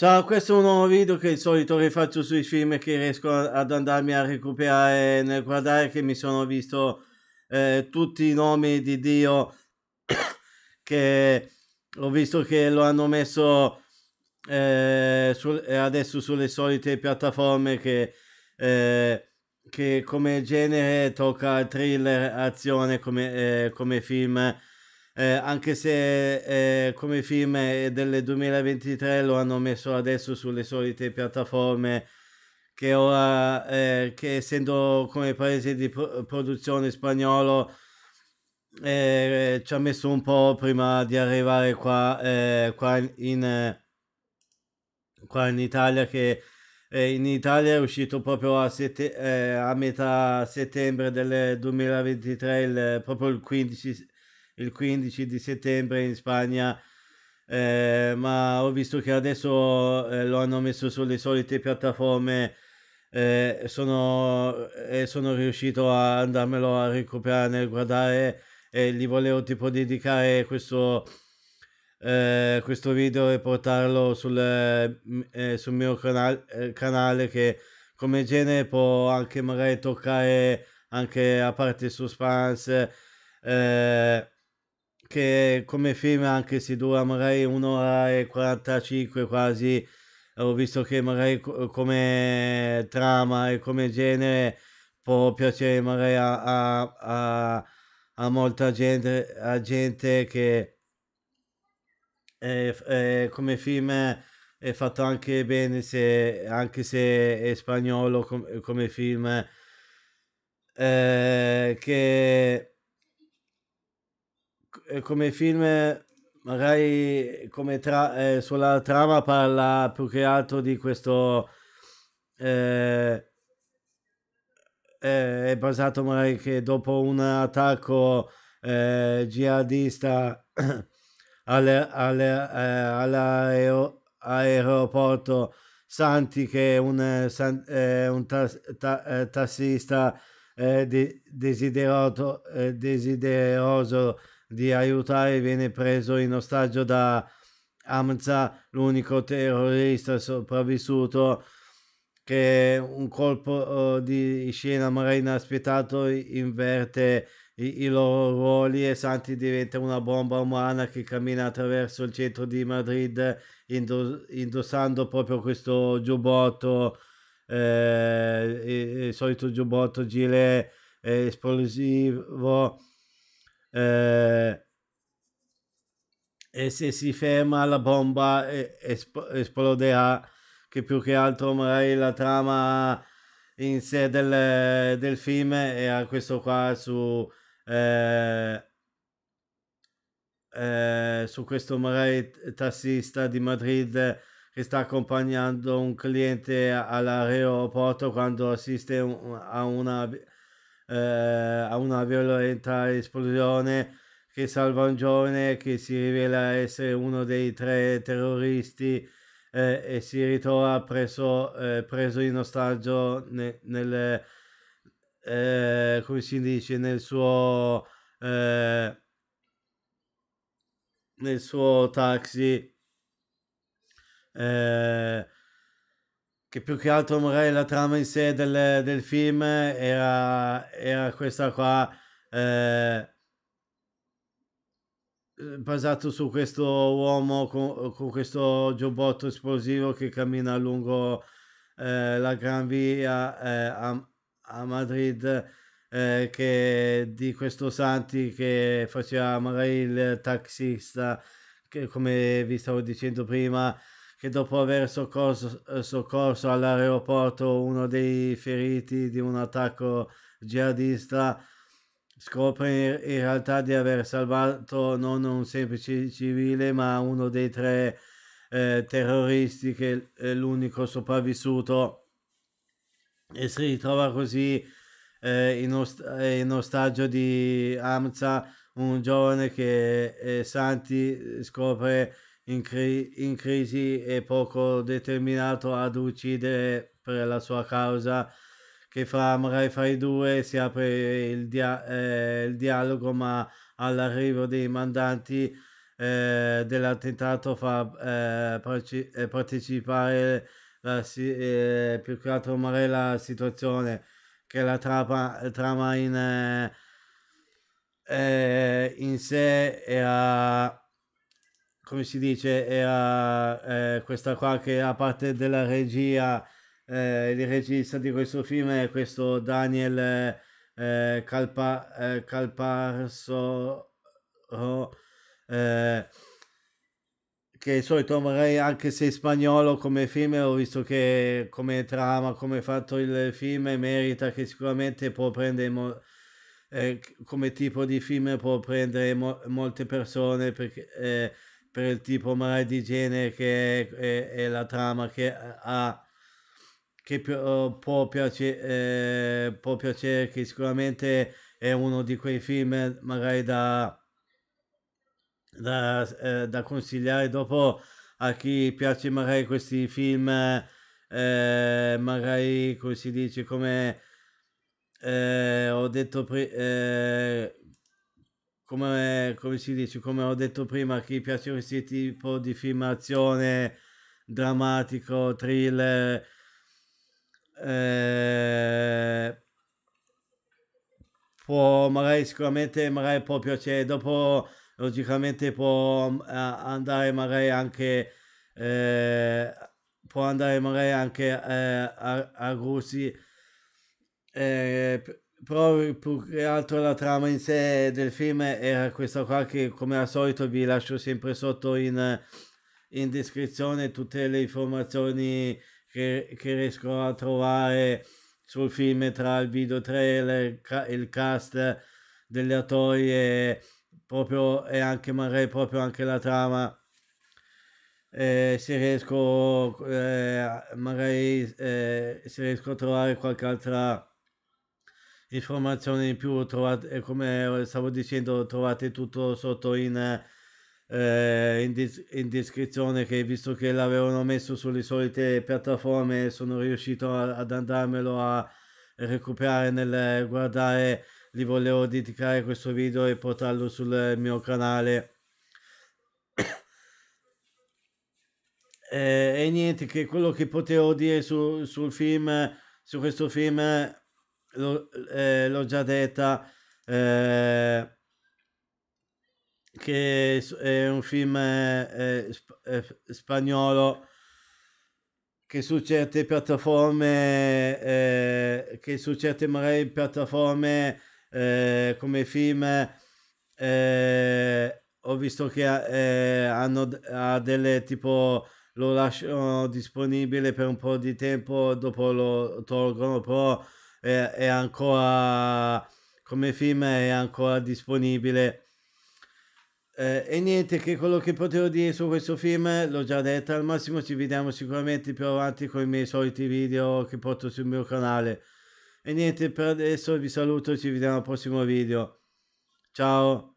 Ciao, questo è un nuovo video che di solito rifaccio sui film che riesco ad andarmi a recuperare nel guardare che mi sono visto eh, tutti i nomi di Dio che ho visto che lo hanno messo eh, su, eh, adesso sulle solite piattaforme che, eh, che come genere tocca thriller, azione come, eh, come film eh, anche se eh, come film eh, del 2023 lo hanno messo adesso sulle solite piattaforme che ora, eh, che essendo come paese di pro- produzione spagnolo, eh, ci ha messo un po' prima di arrivare qua, eh, qua, in, qua in, Italia che eh, in Italia è uscito proprio a, sette, eh, a metà settembre del 2023 il, proprio il 15 il 15 di settembre in Spagna, eh, ma ho visto che adesso eh, lo hanno messo sulle solite piattaforme. Eh, sono, eh, sono riuscito a andarmelo a recuperare nel guardare e gli volevo tipo dedicare questo, eh, questo video e portarlo sul, eh, sul mio canale, eh, canale che come genere può anche magari toccare anche a parte suspense che come film anche se dura magari un'ora e 45 quasi eh, ho visto che magari come trama e come genere può piacere magari a, a, a, a molta gente, a gente che è, è, come film è fatto anche bene se, anche se è spagnolo com, come film eh, che eh, come film magari come tra, eh, sulla trama parla più che altro di questo eh, eh, è basato magari che dopo un attacco eh, jihadista alle, all'aeroporto eh, all'aero, Santi che è un, san, un tas, ta, tassista de, desideroso di aiutare viene preso in ostaggio da Hamza, l'unico terrorista sopravvissuto che un colpo eh, di scena magari inaspettato inverte i, i loro ruoli e Santi diventa una bomba umana che cammina attraverso il centro di Madrid indossando proprio questo giubbotto, eh, il, solito giubbotto gile eh, esplosivo eh, e se si ferma la bomba e, esploderà, che più che altro magari la trama in sé del, del film a questo qua su... Eh, eh, su questo magari tassista di Madrid che sta accompagnando un cliente all'aeroporto quando assiste un, a una eh, a una violenta esplosione che salva un giovane che si rivela essere uno dei tre terroristi eh, e si ritrova preso, eh, preso in ostaggio nel, nel eh, come si dice nel suo eh, nel suo taxi eh, che più che altro magari la trama in sé del, del film era, era, questa qua, eh, eh, basato su questo uomo con, con questo giubbotto esplosivo che cammina lungo eh, la Gran Via eh, a, a, Madrid. Eh, che di questo Santi che faceva magari il taxista che come vi stavo dicendo prima che dopo aver soccorso, eh, soccorso all'aeroporto uno dei feriti di un attacco jihadista scopre in realtà di aver salvato non un semplice civile ma uno dei tre eh, terroristi che è eh, l'unico sopravvissuto e si ritrova così eh, in, ost- eh, in, ostaggio di Amza un giovane che eh, Santi scopre in, cri- in crisi e poco determinato ad uccidere per la sua causa che fra, magari fra i due si apre il, dia- eh, il dialogo ma all'arrivo dei mandanti eh, dell'attentato fa eh, parci- eh, partecipare la si- eh, più che altro magari la situazione che la trapa- trama in, eh, in sé e a come si dice, era, eh, questa qua che era parte della regia, eh, il regista di questo film è questo Daniel eh, Calpa, eh, Calparso, oh, che di solito vorrei anche se è spagnolo come film, ho visto che come trama, come è fatto il film, merita che sicuramente può prendere... Eh, come tipo di film può prendere mo molte persone perché eh, per il tipo magari di genere che è, è, è la trama che ha che eh, può, piacere, eh, può piacere che sicuramente è uno di quei film magari da da, eh, da consigliare dopo a chi piace magari questi film eh, magari come si dice come eh, ho detto pre- eh, come, come, si dice, come ho detto prima, chi piace questo tipo di film azione, drammatico, thriller, eh, può magari sicuramente magari può piacere, dopo logicamente può mm, andare magari anche, eh, può andare magari anche eh, a, a gusti eh, però più che altro la trama in sé del film era questa qua che come al solito vi lascio sempre sotto in, in descrizione tutte le informazioni che, che riesco a trovare sul film tra il video trailer, il cast degli attori e, proprio, e anche magari proprio anche la trama. Eh, se riesco eh, magari eh, se riesco a trovare qualche altra informazioni in più, trovate, eh, come stavo dicendo, trovate tutto sotto in, eh, in, dis- in, descrizione, che visto che l'avevano messo sulle solite piattaforme, sono riuscito a, ad andarmelo a recuperare nel guardare, li volevo dedicare questo video e portarlo sul mio canale. e, eh, e, niente, che quello che potevo dire su, sul film, su questo film l'ho, eh, l'ho già detta, eh, che è un film eh, eh, sp- eh, spagnolo che su certe piattaforme, che su certe magari piattaforme come film ho visto che hanno ha delle tipo lo lasciano disponibile per un po' di tempo, dopo lo tolgono, però è, è ancora come film è ancora disponibile eh, e niente che quello che potevo dire su questo film l'ho già detto al massimo ci vediamo sicuramente più avanti con i miei soliti video che porto sul mio canale e niente per adesso vi saluto ci vediamo al prossimo video ciao